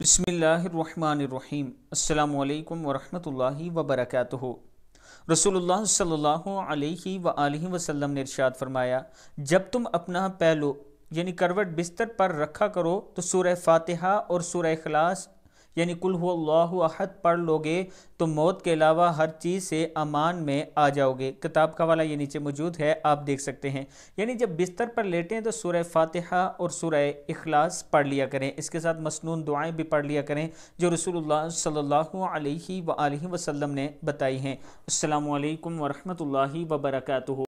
بسم اللہ الرحمن الرحیم السلام علیکم ورحمۃ اللہ وبرکاتہ رسول اللہ صلی اللہ علیہ وآلہ وسلم نے ارشاد فرمایا جب تم اپنا پہلو یعنی کروٹ بستر پر رکھا کرو تو سورہ فاتحہ اور سورہ اخلاص यानी कुल हुल्लाहु अहद पढ़ लोगे तो मौत के अलावा हर चीज़ से अमान में आ जाओगे किताब का वाला ये नीचे मौजूद है आप देख सकते हैं यानी जब बिस्तर पर लेटें तो सूर्य फातिहा और सूर्य इखलास पढ़ लिया करें इसके साथ मसनून दुआएं भी पढ़ लिया करें जो रसूलुल्लाह सल्लल्लाहु अलैहि ने बताई हैं अस्सलाम वालेकुम वरहमतुल्लाहि वबरकatuh